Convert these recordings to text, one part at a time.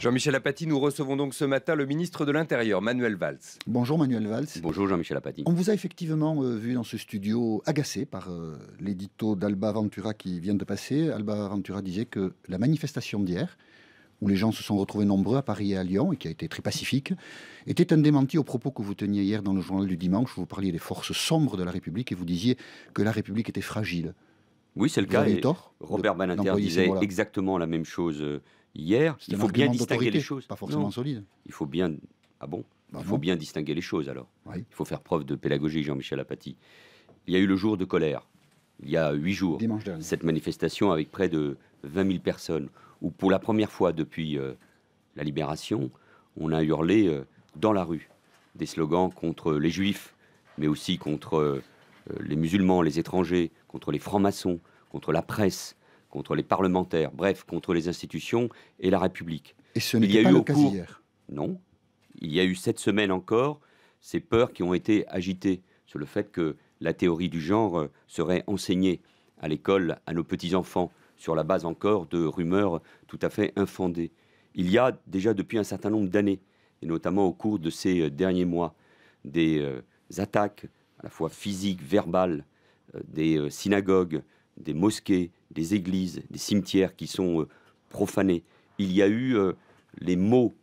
Jean-Michel Apathy, nous recevons donc ce matin le ministre de l'Intérieur, Manuel Valls. Bonjour Manuel Valls. Bonjour Jean-Michel Apathy. On vous a effectivement euh, vu dans ce studio agacé par euh, l'édito d'Alba Ventura qui vient de passer. Alba Ventura disait que la manifestation d'hier, où les gens se sont retrouvés nombreux à Paris et à Lyon, et qui a été très pacifique, était un démenti aux propos que vous teniez hier dans le journal du dimanche, où vous parliez des forces sombres de la République et vous disiez que la République était fragile. Oui, c'est le cas. Robert Ballinter disait exactement la même chose euh, hier. Il faut bien distinguer les choses. Pas forcément solide. Il faut bien. Ah bon bah Il faut bien distinguer les choses alors. Il faut faire preuve de pédagogie, Jean-Michel Apathy. Il y a eu le jour de colère, il y a huit jours, Dimanche cette manifestation avec près de 20 000 personnes, où pour la première fois depuis euh, la libération, on a hurlé euh, dans la rue des slogans contre les juifs, mais aussi contre euh, les musulmans, les étrangers, contre les francs-maçons, contre la presse, contre les parlementaires, bref, contre les institutions et la République. Et ce n'est pas eu le cas hier. Non. Il y a eu cette semaine encore ces peurs qui ont été agitées sur le fait que la théorie du genre euh, serait enseignée à l'école à nos petits-enfants sur la base encore de rumeurs tout à fait infondées. Il y a déjà depuis un certain nombre d'années, et notamment au cours de ces euh, derniers mois, des euh, attaques à la fois physiques, verbales, des synagogues, des mosquées, des églises, des cimetières qui sont euh, profanés. Il y a eu euh, les mots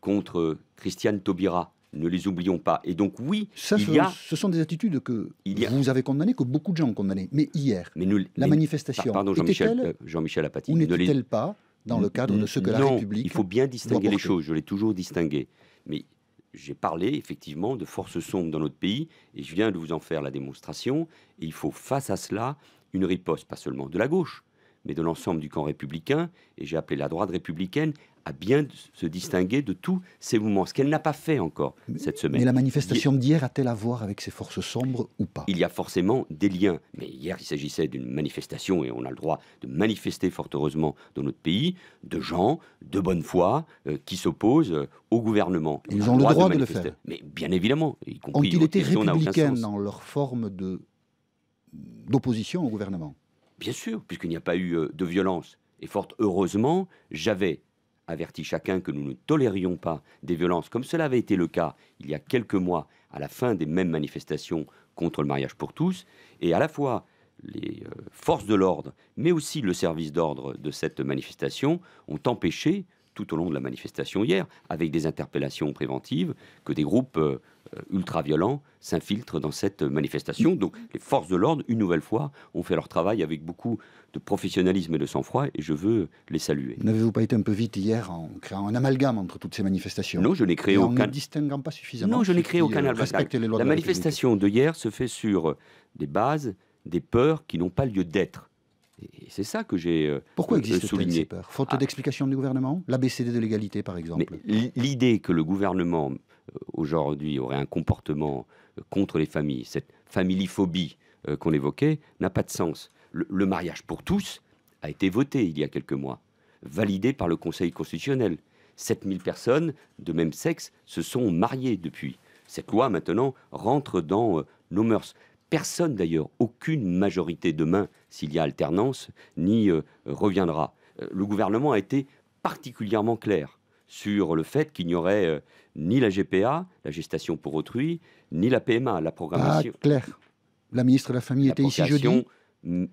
contre euh, Christiane Taubira. Ne les oublions pas. Et donc oui, il ce, y a... ce sont des attitudes que il vous avez condamnées, que beaucoup de gens ont condamnées. Mais hier, la manifestation pardon, Jean-Michel, Jean-Michel Apathy, n'était-elle pas dans le cadre de ce que la République Il faut bien distinguer les choses. Je l'ai toujours distingué. Mais j'ai parlé effectivement de forces sombres dans notre pays, et je viens de vous en faire la démonstration. il faut face à cela une riposte, pas seulement de la gauche, mais de l'ensemble du camp républicain, et j'ai appelé la droite républicaine à bien se distinguer de tous ces mouvements, ce qu'elle n'a pas fait encore cette semaine. Mais la manifestation d'hier a-t-elle à voir avec ces forces sombres ou pas Il y a forcément des liens, mais hier il s'agissait d'une manifestation, et on a le droit de manifester fort heureusement dans notre pays, de gens de bonne foi euh, qui s'opposent euh, au gouvernement. Ils ont le droit, de, le faire. Mais bien évidemment, y compris... Ont-ils été républicains dans leur forme de d'opposition au gouvernement. Bien sûr, puisqu'il n'y a pas eu euh, de violence. Et fort heureusement, j'avais averti chacun que nous ne tolérions pas des violences, comme cela avait été le cas il y a quelques mois, à la fin des mêmes manifestations contre le mariage pour tous, et à la fois les euh, forces de l'ordre, mais aussi le service d'ordre de cette manifestation, ont empêché tout au long de la manifestation hier, avec des interpellations préventives, que des groupes euh, ultra-violents s'infiltrent dans cette manifestation. Donc les forces de l'ordre, une nouvelle fois, ont fait leur travail avec beaucoup de professionnalisme et de sang-froid, et je veux les saluer. N'avez-vous pas été un peu vite hier en créant un amalgame entre toutes ces manifestations Non, je n'ai créé aucun... Non, je n'ai créé aucun euh, amalgame. la manifestation de hier se fait sur des bases, des peurs qui n'ont pas lieu d'être. Et c'est ça que j'ai euh, Pourquoi euh, existe souligné. Faute ah. d'explication du gouvernement L'ABCD de l'égalité, par exemple. L'idée que le gouvernement, euh, aujourd'hui, aurait un comportement contre les familles, cette familiphobie qu'on évoquait, n'a pas de sens. Le, le, mariage pour tous a été voté il y a quelques mois, validé par le Conseil constitutionnel. 7000 personnes de même sexe se sont mariées depuis. Cette loi, maintenant, rentre dans nos mœurs. Personne d'ailleurs, aucune majorité demain, s'il y a alternance, n'y euh, reviendra. Euh, le gouvernement a été particulièrement clair sur le fait qu'il n'y aurait euh, ni la GPA, la gestation pour autrui, ni la PMA, la programmation. Ah, claire La ministre de la Famille était ici jeudi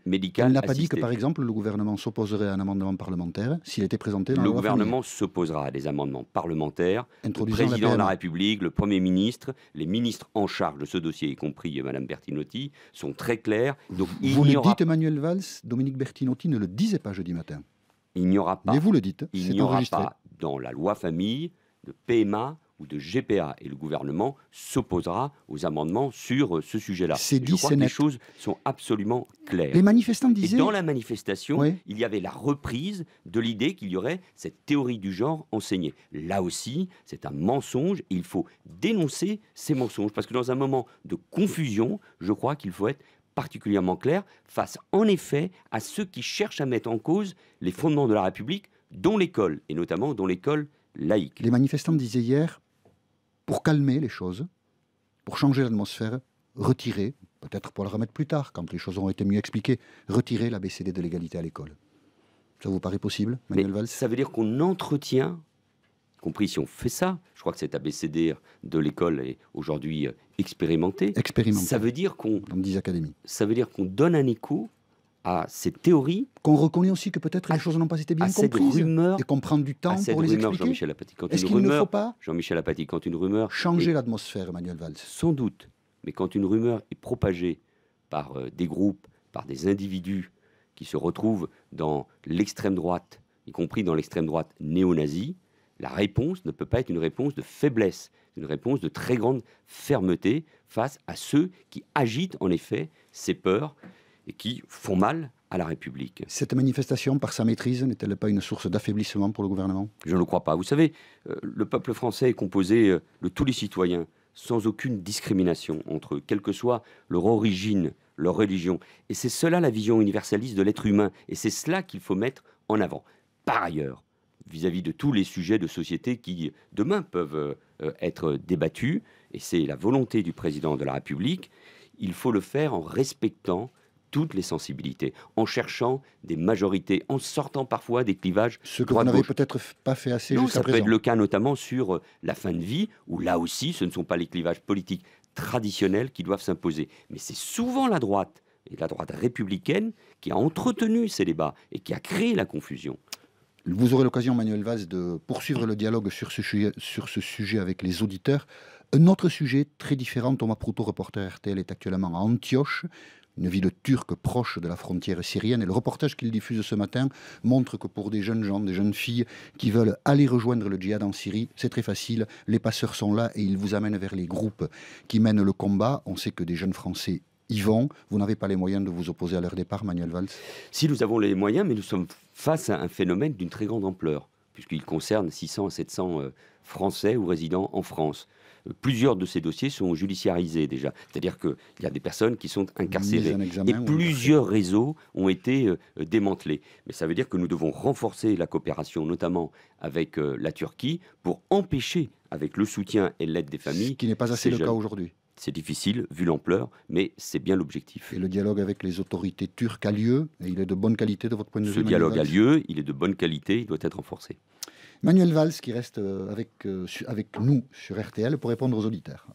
médicale. Il n'a pas dit que, par exemple, le gouvernement s'opposerait à un amendement parlementaire s'il était présenté dans le la loi gouvernement s'opposera à des amendements parlementaires. Le président de la République, le Premier ministre, les ministres en charge de ce dossier, y compris Mme Bertinotti, sont très clairs. vous le dites, Emmanuel Valls, Dominique Bertinotti ne le disait pas jeudi matin. Il n'y aura pas. Mais vous le dites. Il n'y aura pas dans la loi famille de PMA de GPA. Et le gouvernement s'opposera aux amendements sur euh, ce sujet-là. je crois que les choses sont absolument claires. Les manifestants disaient... Et dans la manifestation, il y avait la reprise de l'idée qu'il y aurait cette théorie du genre enseignée. Là aussi, c'est un mensonge. Il faut dénoncer ces mensonges. Parce que dans un moment de confusion, je crois qu'il faut être particulièrement clair face en effet à ceux qui cherchent à mettre en cause les fondements de la République, dont l'école, et notamment dont l'école laïque. Les manifestants disaient hier, pour calmer les choses, pour changer l'atmosphère, retirer, peut-être pour la remettre plus tard, quand les choses auront été mieux expliquées, retirer la BCD de l'égalité à l'école. Ça vous paraît possible, Manuel Valls Ça veut dire qu'on entretient, compris si on fait ça, je crois que cet ABCD de l'école est aujourd'hui euh, expérimenté. Expérimenté. Ça veut dire qu'on... académies. Ça veut dire qu'on donne un écho à ces théories. Qu'on reconnaît aussi que peut-être les choses n'ont pas été bien comprises. Rumeur, et qu'on prend du temps pour les rumeur, expliquer. Jean-Michel quand Est-ce une rumeur, ne faut pas Jean-Michel quand une rumeur... Changer l'atmosphère, Emmanuel Valls. Sans doute. Mais quand une rumeur est propagée par euh, des groupes, par des individus qui se retrouvent dans l'extrême droite, y compris dans l'extrême droite néo-nazie, la réponse ne peut pas être une réponse de faiblesse, une réponse de très grande fermeté face à ceux qui agitent en effet ces peurs et qui font mal à la République. Cette manifestation, par sa maîtrise, n'est-elle pas une source d'affaiblissement pour le gouvernement Je ne le crois pas. Vous savez, euh, le peuple français est composé euh, de tous les citoyens, sans aucune discrimination entre eux, quelle que soit leur origine, leur religion. Et c'est cela la vision universaliste de l'être humain, et c'est cela qu'il faut mettre en avant. Par ailleurs, vis-à-vis de tous les sujets de société qui, demain, peuvent euh, être débattus, et c'est la volonté du président de la République, il faut le faire en respectant toutes les sensibilités, en cherchant des majorités, en sortant parfois des clivages. Ce que vous n'avez peut-être pas fait assez jusqu'à présent. Ça peut être le cas notamment sur euh, la fin de vie, où là aussi, ce ne sont pas les clivages politiques traditionnels qui doivent s'imposer. Mais c'est souvent la droite, et la droite républicaine, qui a entretenu ces débats et qui a créé la confusion. Vous aurez l'occasion, Manuel Valls, de poursuivre le dialogue sur ce, sujet, sur ce sujet avec les auditeurs. Un autre sujet très différent, Thomas Proutot, reporter RTL, est actuellement à Antioche, une ville turque proche de la frontière syrienne. Et le reportage qu'il diffuse ce matin montre que pour des jeunes gens, des jeunes filles qui veulent aller rejoindre le djihad en Syrie, c'est très facile. Les passeurs sont là et ils vous amènent vers les groupes qui mènent le combat. On sait que des jeunes Français y vont. Vous n'avez pas les moyens de vous opposer à leur départ, Manuel Valls Si nous avons les moyens, mais nous sommes face à un phénomène d'une très grande ampleur, puisqu'il concerne 600 à 700 euh, Français ou résidents en France plusieurs de ces dossiers sont judiciarisés déjà. C'est-à-dire qu'il y a des personnes qui sont incarcérées. Et plusieurs réseaux ont été euh, démantelés. Mais ça veut dire que nous devons renforcer la coopération, notamment avec euh, la Turquie, pour empêcher, avec le soutien et l'aide des familles. Ce qui n'est pas assez le cas aujourd'hui. C'est difficile, vu l'ampleur, mais c'est bien l'objectif. Et le dialogue avec les autorités turques a lieu, et il est de bonne qualité de votre point de vue Ce dialogue a lieu, il est de bonne qualité, il doit être renforcé. Manuel Valls qui reste euh, avec, euh, avec nous sur RTL pour répondre aux auditeurs.